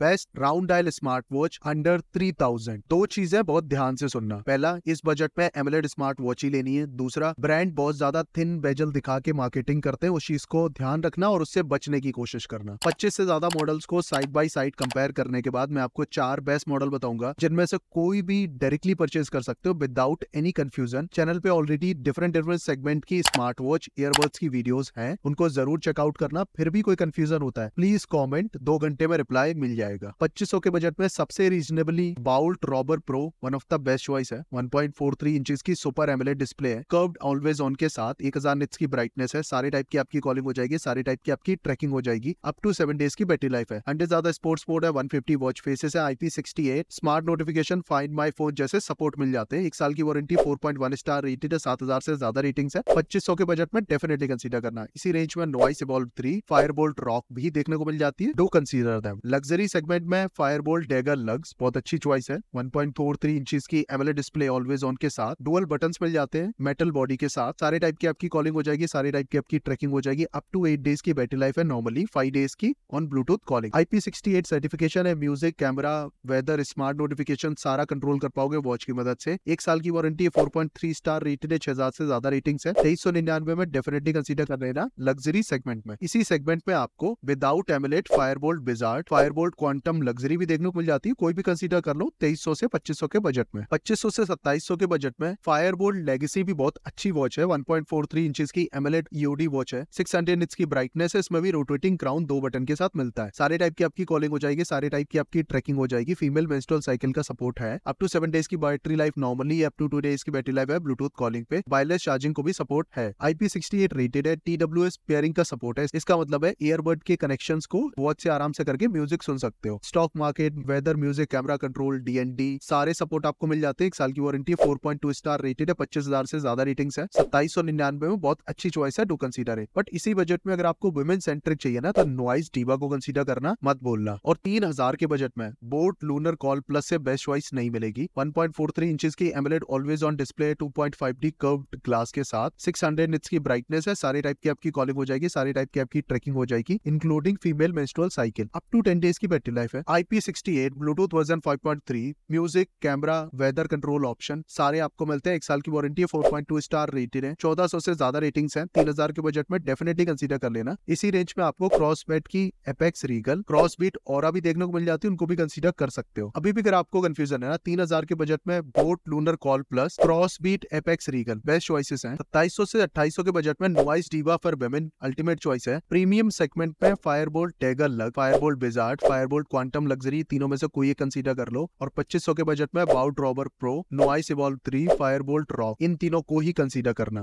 best round dial smart watch under three thousand दो चीजें बहुत ध्यान से सुनना पहला इस बजट में एमलेट स्मार्ट वॉच ही लेनी है दूसरा ब्रांड बहुत ज्यादा थिन बेजल दिखा के मार्केटिंग करते हैं उस चीज को ध्यान रखना और उससे बचने की कोशिश करना पच्चीस से ज्यादा मॉडल्स को साइड बाई साइड कंपेयर करने के बाद मैं आपको चार बेस्ट मॉडल बताऊंगा जिनमें से कोई भी डायरेक्टली परचेज कर सकते हो विदाउट एनी कंफ्यूजन चैनल पे ऑलरेडी डिफरेंट डिफरेंट सेगमेंट की स्मार्ट वॉच ईयरबड्स की वीडियोज है उनको जरूर चेकआउट करना फिर भी कोई कंफ्यूजन होता है प्लीज कॉमेंट दो घंटे में रिप्लाई मिल जाए आएगा पच्चीस के बजट में सबसे रीजनेबली बाउल्ट रॉबर Pro one of the best choice है 1.43 इंचेस की सुपर एमलेट डिस्प्ले है कर्व्ड ऑलवेज ऑन के साथ 1000 निट्स की ब्राइटनेस है सारे टाइप की आपकी कॉलिंग हो जाएगी सारे टाइप की आपकी ट्रैकिंग हो जाएगी अप टू सेवन डेज की बैटरी लाइफ है हंड्रेड ज्यादा स्पोर्ट्स मोड है वन फिफ्टी वॉच फेसेस है IP smart notification find my phone जैसे सपोर्ट मिल जाते हैं एक साल की warranty four point one star rated है सात हजार से ज्यादा रेटिंग है पच्चीस के बजट में डेफिनेटली कंसीडर करना इसी रेंज में Noise Evolve three Fire Boltt Rock भी देखने को मिल जाती है डो कंसीडर लग्जरी सेगमेंट में फायरबोल डेगर लग्स बहुत अच्छी चॉइस है 1.43 पॉइंट की एमएलए डिस्प्ले ऑलवेज ऑन के साथ डुअल बटन मिल जाते हैं मेटल बॉडी के साथ सारे टाइप की आपकी कॉलिंग हो जाएगी सारे टाइप की आपकी ट्रैकिंग हो जाएगी अप टू एट डेज की बैटरी लाइफ है नॉर्मली फाइव डेज की on Bluetooth calling IP certification है music camera weather smart notification सारा कंट्रोल कर पाओगे वॉच की मदद से एक साल की वारंटी है four point three star rated है छह से ज्यादा रेटिंग है तेईस में डेफिनेटली कंसिडर कर लेना लग्जरी सेगमेंट में इसी सेगमेंट में आपको without AMOLED Fire Boltt Blizzard Fire Boltt Quantum Luxury भी देखने को मिल जाती है कोई भी कंसीडर कर लो तेईस से पच्चीस के बजट में पच्चीस से सत्ताईस के बजट में फायर लेगेसी भी बहुत अच्छी वॉच है one point four three inch की एमएलएड ईओडी वॉच है सिक्स हंड्रेड इंच की ब्राइटनेस है इसमें भी रोटेटिंग क्राउन दो बटन के साथ मिलता है सारे टाइप की आपकी कॉलिंग हो जाएगी सारे टाइप की आपकी ट्रैकिंग हो जाएगी फीमेल मेंस्ट्रुअल साइकिल का सपोर्ट है अप टू सेवन डेज की battery life normally up to two days की बैटरी लाइफ है ब्लूटूथ कॉलिंग पे वायरलेस चार्जिंग को भी सपोर्ट है आईपी सिक्सटी एट रेटेड है टी डब्ल्यू एस पेयरिंग का सपोर्ट है इसका मतलब है ईयरबड के कनेक्शन को वॉच से आराम से करके म्यूजिक सुन सकते सकते हो stock market weather music camera control डी सारे सपोर्ट आपको मिल जाते हैं एक साल की warranty four point two star rated है पच्चीस हजार से ज्यादा रेटिंग है सत्ताईस सौ निन्यानवे में बहुत अच्छी चॉइस है टू कंसीडर है बट इसी बजट में अगर आपको वुमेन सेंट्रिक चाहिए ना तो नॉइस डीबा को कंसिडर करना मत बोलना और तीन हजार के बजट में बोट लूनर कॉल प्लस से बेस्ट चॉइस नहीं मिलेगी one point four three inch की AMOLED always on display two point five D curve glass के साथ सिक्स हंड्रेड निट्स की ब्राइटनेस है सारे टाइप की आपकी कॉलिंग हो जाएगी सारे टाइप की आपकी ट्रैकिंग हो जाएगी including female menstrual cycle up to ten days की बैटरी बैटरी लाइफ है IP sixty eight Bluetooth version five point three music camera weather control option सारे आपको मिलते हैं एक साल की वारंटी है four point two star rated है चौदह सौ से ज्यादा रेटिंग है तीन हजार के बजट में डेफिनेटली कंसिडर कर लेना इसी रेंज में आपको क्रॉस बेट की एपेक्स रीगल क्रॉस बीट और भी देखने को मिल जाती है उनको भी कंसिडर कर सकते हो अभी भी अगर आपको कंफ्यूजन है ना तीन हजार के बजट में boAt Lunar Call Plus Cross Beat Apex Regal best choices है सत्ताईस से अट्ठाईस के बजट में Noise Diva for women ultimate choice है प्रीमियम सेगमेंट में फायरबोल्ट टेगर लग Fireboltt Blizzard Fireboltt Thunderbolt Quantum luxury तीनों में से कोई एक कंसीडर कर लो और 2500 के बजट में बाउट रॉबर Pro Noise Evolve three Fire Boltt Rock इन तीनों को ही कंसीडर करना